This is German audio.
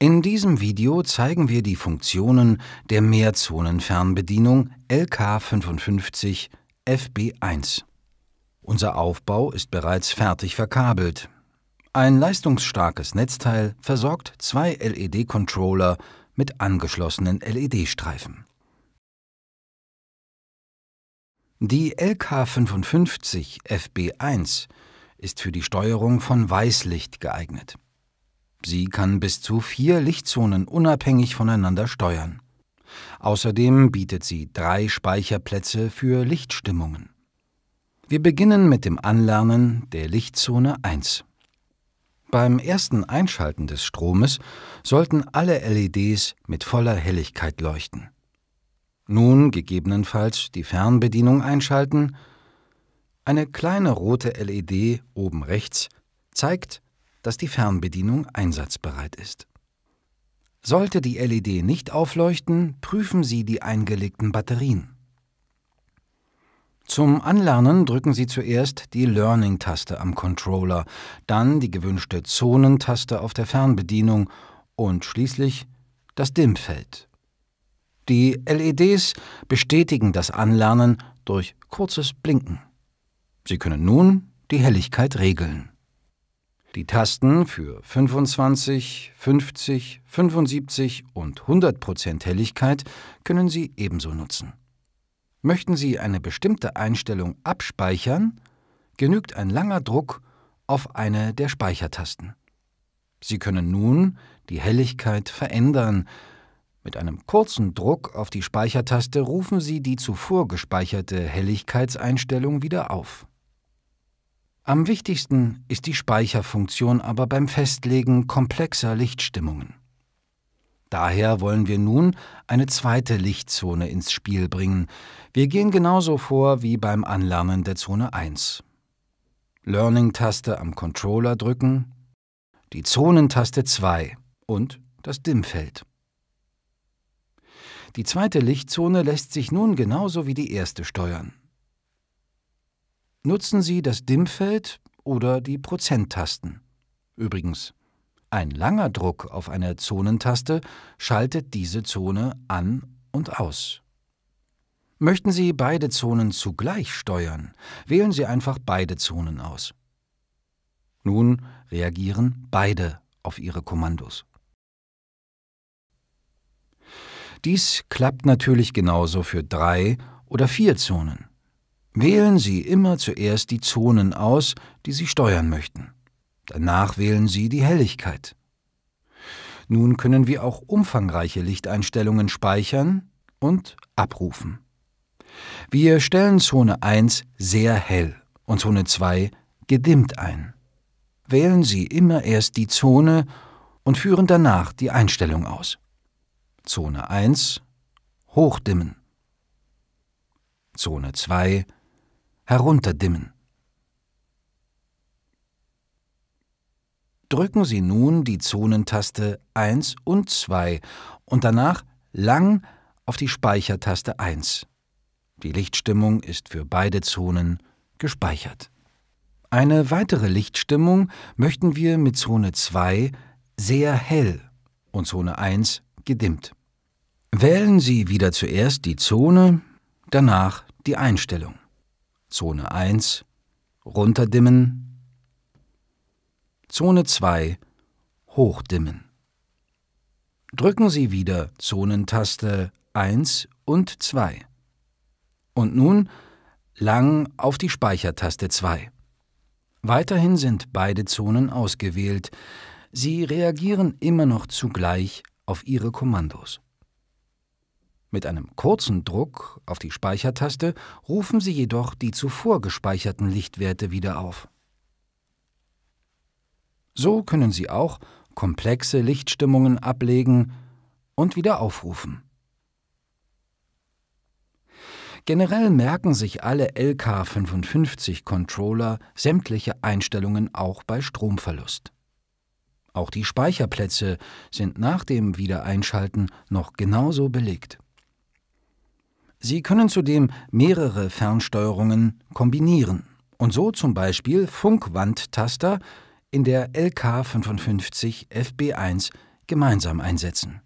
In diesem Video zeigen wir die Funktionen der Mehrzonenfernbedienung LK55 FB1. Unser Aufbau ist bereits fertig verkabelt. Ein leistungsstarkes Netzteil versorgt zwei LED-Controller mit angeschlossenen LED-Streifen. Die LK55 FB1 ist für die Steuerung von Weißlicht geeignet. Sie kann bis zu vier Lichtzonen unabhängig voneinander steuern. Außerdem bietet sie drei Speicherplätze für Lichtstimmungen. Wir beginnen mit dem Anlernen der Lichtzone 1. Beim ersten Einschalten des Stromes sollten alle LEDs mit voller Helligkeit leuchten. Nun gegebenenfalls die Fernbedienung einschalten. Eine kleine rote LED oben rechts zeigt dass die Fernbedienung einsatzbereit ist. Sollte die LED nicht aufleuchten, prüfen Sie die eingelegten Batterien. Zum Anlernen drücken Sie zuerst die Learning-Taste am Controller, dann die gewünschte Zonentaste auf der Fernbedienung und schließlich das Dimmfeld. Die LEDs bestätigen das Anlernen durch kurzes Blinken. Sie können nun die Helligkeit regeln. Die Tasten für 25, 50, 75 und 100% Helligkeit können Sie ebenso nutzen. Möchten Sie eine bestimmte Einstellung abspeichern, genügt ein langer Druck auf eine der Speichertasten. Sie können nun die Helligkeit verändern. Mit einem kurzen Druck auf die Speichertaste rufen Sie die zuvor gespeicherte Helligkeitseinstellung wieder auf. Am wichtigsten ist die Speicherfunktion aber beim Festlegen komplexer Lichtstimmungen. Daher wollen wir nun eine zweite Lichtzone ins Spiel bringen. Wir gehen genauso vor wie beim Anlernen der Zone 1. Learning-Taste am Controller drücken, die Zonentaste 2 und das Dimmfeld. Die zweite Lichtzone lässt sich nun genauso wie die erste steuern nutzen Sie das Dimmfeld oder die Prozenttasten. Übrigens, ein langer Druck auf eine Zonentaste schaltet diese Zone an und aus. Möchten Sie beide Zonen zugleich steuern, wählen Sie einfach beide Zonen aus. Nun reagieren beide auf Ihre Kommandos. Dies klappt natürlich genauso für drei oder vier Zonen. Wählen Sie immer zuerst die Zonen aus, die Sie steuern möchten. Danach wählen Sie die Helligkeit. Nun können wir auch umfangreiche Lichteinstellungen speichern und abrufen. Wir stellen Zone 1 sehr hell und Zone 2 gedimmt ein. Wählen Sie immer erst die Zone und führen danach die Einstellung aus. Zone 1 hochdimmen. Zone 2 herunterdimmen. Drücken Sie nun die Zonentaste 1 und 2 und danach lang auf die Speichertaste 1. Die Lichtstimmung ist für beide Zonen gespeichert. Eine weitere Lichtstimmung möchten wir mit Zone 2 sehr hell und Zone 1 gedimmt. Wählen Sie wieder zuerst die Zone, danach die Einstellung. Zone 1 runterdimmen, Zone 2 hochdimmen. Drücken Sie wieder Zonentaste 1 und 2 und nun lang auf die Speichertaste 2. Weiterhin sind beide Zonen ausgewählt. Sie reagieren immer noch zugleich auf Ihre Kommandos. Mit einem kurzen Druck auf die Speichertaste rufen Sie jedoch die zuvor gespeicherten Lichtwerte wieder auf. So können Sie auch komplexe Lichtstimmungen ablegen und wieder aufrufen. Generell merken sich alle LK55-Controller sämtliche Einstellungen auch bei Stromverlust. Auch die Speicherplätze sind nach dem Wiedereinschalten noch genauso belegt. Sie können zudem mehrere Fernsteuerungen kombinieren und so zum Beispiel Funkwandtaster in der LK55 FB1 gemeinsam einsetzen.